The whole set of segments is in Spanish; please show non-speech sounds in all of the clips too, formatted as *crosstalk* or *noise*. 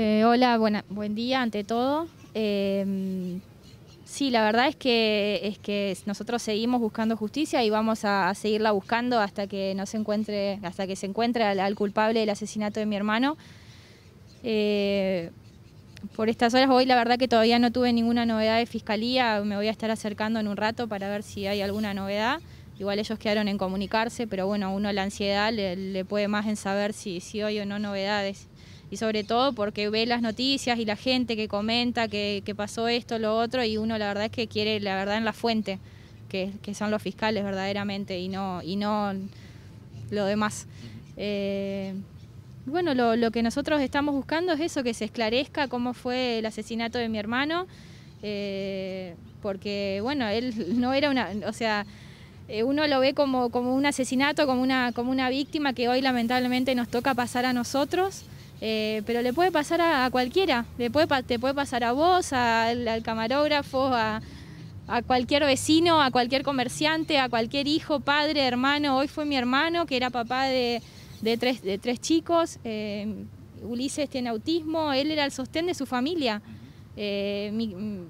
Eh, hola, buena, buen día ante todo. Em, sí, la verdad es que, es que nosotros seguimos buscando justicia y vamos a, seguirla buscando hasta que no se encuentre, hasta que se encuentre al, culpable del asesinato de mi hermano. Eh, por estas horas hoy la verdad que todavía no tuve ninguna novedad de fiscalía, me voy a estar acercando en un rato para ver si hay alguna novedad. Igual ellos quedaron en comunicarse, pero bueno, a uno la ansiedad le, puede más en saber si, si hay o no novedades y sobre todo porque ve las noticias y la gente que comenta que, pasó esto, lo otro, y uno la verdad es que quiere la verdad en la fuente, que, son los fiscales verdaderamente y no, y no lo demás. Eh, bueno, lo, que nosotros estamos buscando es eso, que se esclarezca cómo fue el asesinato de mi hermano, eh, porque bueno, él no era una, o sea, eh, uno lo ve como, como un asesinato, como una, como una víctima que hoy lamentablemente nos toca pasar a nosotros. Eh, pero le puede pasar a, cualquiera, le puede, te puede pasar a vos, al, camarógrafo, a, cualquier vecino, a cualquier comerciante, a cualquier hijo, padre, hermano. Hoy fue mi hermano, que era papá de, tres, de tres, chicos. Eh, Ulises tiene autismo, él era el sostén de su familia. Eh, mi, mm,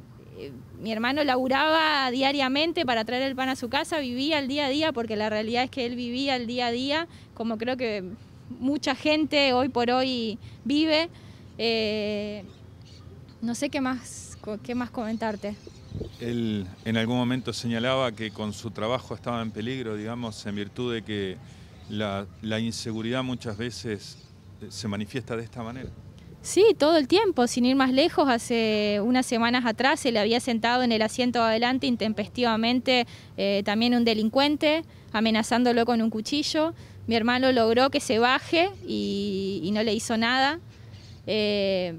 mi hermano laburaba diariamente para traer el pan a su casa, vivía el día a día, porque la realidad es que él vivía el día a día, como creo que mucha gente hoy por hoy vive. Eh, no sé qué más, qué más comentarte. Él en algún momento señalaba que con su trabajo estaba en peligro, digamos, en virtud de que la inseguridad muchas veces eh, se manifiesta de esta manera. Sí, todo el tiempo, sin ir más lejos, hace unas semanas atrás se le había sentado en el asiento adelante intempestivamente eh, también un delincuente, amenazándolo con un cuchillo. Mi hermano logró que se baje y, no le hizo nada. Eh,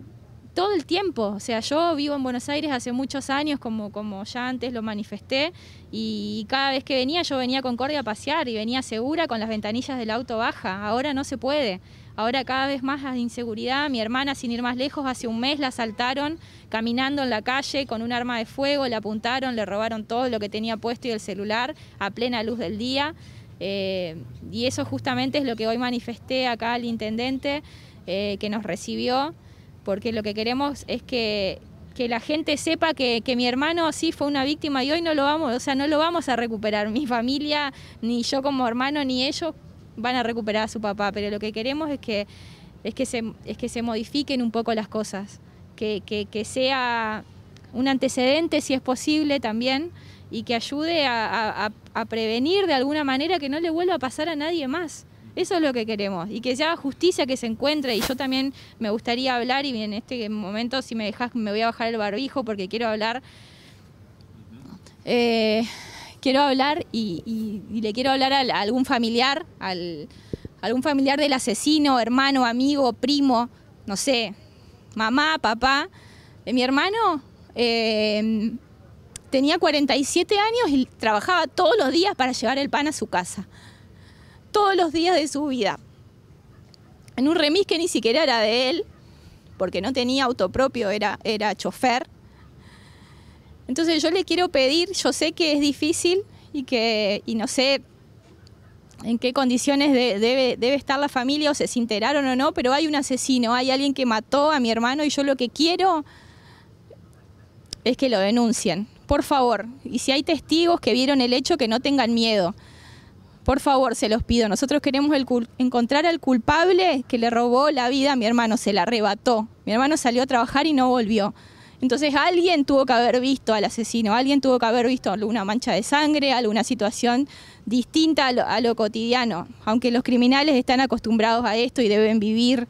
todo el tiempo. O sea, yo vivo en Buenos Aires hace muchos años, como, como ya antes lo manifesté, y cada vez que venía yo venía con Concordia a pasear y venía segura con las ventanillas del auto baja. Ahora no se puede. Ahora cada vez más la inseguridad. Mi hermana, sin ir más lejos, hace un mes la asaltaron caminando en la calle con un arma de fuego, le apuntaron, le robaron todo lo que tenía puesto y el celular a plena luz del día. Eh, y eso justamente es lo que hoy manifesté acá al intendente eh, que nos recibió porque lo que queremos es que, la gente sepa que, mi hermano sí fue una víctima y hoy no lo vamos, o sea, no lo vamos a recuperar. Mi familia, ni yo como hermano, ni ellos van a recuperar a su papá, pero lo que queremos es que, es que, se, es que se modifiquen un poco las cosas, que, sea un antecedente si es posible también y que ayude a prevenir de alguna manera que no le vuelva a pasar a nadie más. Eso es lo que queremos. Y que ya justicia, que se encuentre. Y yo también me gustaría hablar, y en este momento, si me dejas, me voy a bajar el barbijo porque quiero hablar. Eh, quiero hablar y, le quiero hablar a, algún familiar, al, algún familiar del asesino, hermano, amigo, primo, no sé, mamá, papá. Eh, mi hermano eh, tenía 47 años y trabajaba todos los días para llevar el pan a su casa todos los días de su vida. En un remis que ni siquiera era de él, porque no tenía auto propio, era, era chofer. Entonces yo le quiero pedir, yo sé que es difícil y que, y no sé en qué condiciones debe, debe estar la familia o se enteraron o no, pero hay un asesino, hay alguien que mató a mi hermano y yo lo que quiero es que lo denuncien, por favor. Y si hay testigos que vieron el hecho, que no tengan miedo. Por favor, se los pido. Nosotros queremos encontrar al culpable que le robó la vida a mi hermano, se la arrebató. Mi hermano salió a trabajar y no volvió. Entonces alguien tuvo que haber visto al asesino, alguien tuvo que haber visto alguna mancha de sangre, alguna situación distinta a lo cotidiano, aunque los criminales están acostumbrados a esto y deben vivir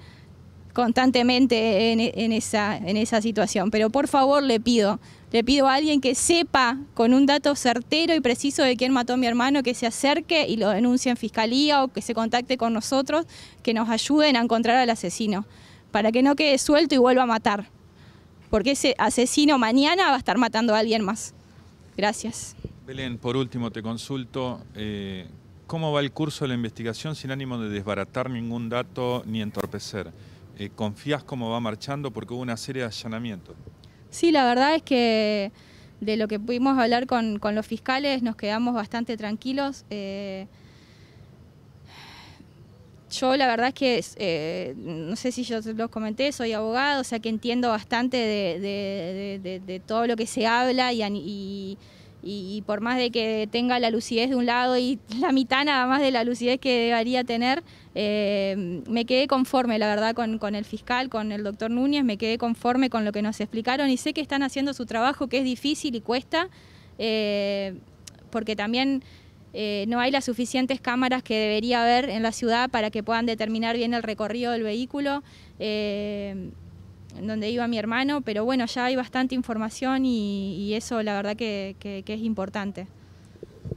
constantemente en, esa, situación. Pero por favor le pido, le pido a alguien que sepa con un dato certero y preciso de quién mató a mi hermano, que se acerque y lo denuncie en fiscalía o que se contacte con nosotros, que nos ayuden a encontrar al asesino, para que no quede suelto y vuelva a matar. Porque ese asesino mañana va a estar matando a alguien más. Gracias. Belén, por último te consulto, eh, ¿cómo va el curso de la investigación sin ánimo de desbaratar ningún dato ni entorpecer? Eh, confías cómo va marchando porque hubo una serie de allanamientos. Sí, la verdad es que de lo que pudimos hablar con, los fiscales nos quedamos bastante tranquilos. Eh, yo la verdad es que, eh, no sé si yo los comenté, soy abogado, o sea que entiendo bastante de, todo lo que se habla y y, por más de que tenga la lucidez de un lado y *laughs* la mitad nada más de la lucidez que debería tener, eh, me quedé conforme, la verdad, con, el fiscal, con el doctor Núñez, me quedé conforme con lo que nos explicaron y sé que están haciendo su trabajo, que es difícil y cuesta, eh, porque también eh, no hay las suficientes cámaras que debería haber en la ciudad para que puedan determinar bien el recorrido del vehículo donde iba mi hermano, pero bueno, ya hay bastante información y, eso la verdad que, es importante.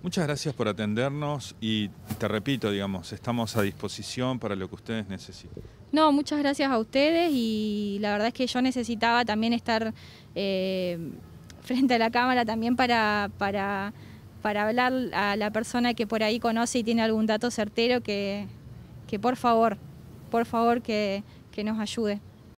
Muchas gracias por atendernos y te repito, digamos, estamos a disposición para lo que ustedes necesiten. No, muchas gracias a ustedes y la verdad es que yo necesitaba también estar eh, frente a la cámara también para, para, hablar a la persona que por ahí conoce y tiene algún dato certero que, por favor, por favor que nos ayude.